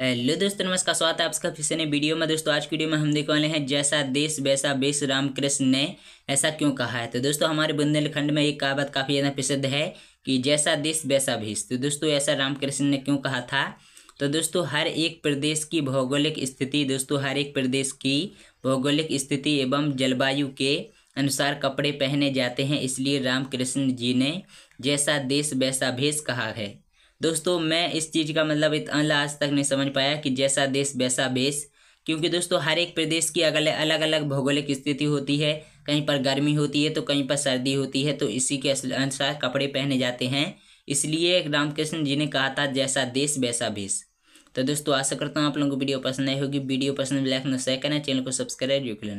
hello दोस्तों नमस्कार स्वागत है आपका फिर से नए वीडियो में दोस्तों आज की वीडियो में हम देखने वाले हैं जैसा देश वैसा बेस रामकृष्ण ने ऐसा क्यों कहा है तो दोस्तों हमारे बुंदेलखंड में एक कहावत काफ़ी ज़्यादा प्रसिद्ध है कि जैसा देश वैसा भेष तो दोस्तों ऐसा रामकृष्ण ने क्यों कहा था तो दोस्तों हर एक प्रदेश की भौगोलिक स्थिति दोस्तों हर एक प्रदेश की भौगोलिक स्थिति एवं जलवायु के अनुसार कपड़े पहने जाते हैं इसलिए रामकृष्ण जी ने जैसा देश वैसा भेष कहा है दोस्तों मैं इस चीज़ का मतलब इतना आज तक नहीं समझ पाया कि जैसा देश वैसा बेस क्योंकि दोस्तों हर एक प्रदेश की अगले अलग अलग भौगोलिक स्थिति होती है कहीं पर गर्मी होती है तो कहीं पर सर्दी होती है तो इसी के अनुसार कपड़े पहने जाते हैं इसलिए रामकृष्ण जी ने कहा था जैसा देश वैसा भेष तो दोस्तों आशा करता हूँ आप लोगों को वीडियो पसंद आई होगी वीडियो पसंद लाइक न शेयर करना चैनल को सब्सक्राइब जरूर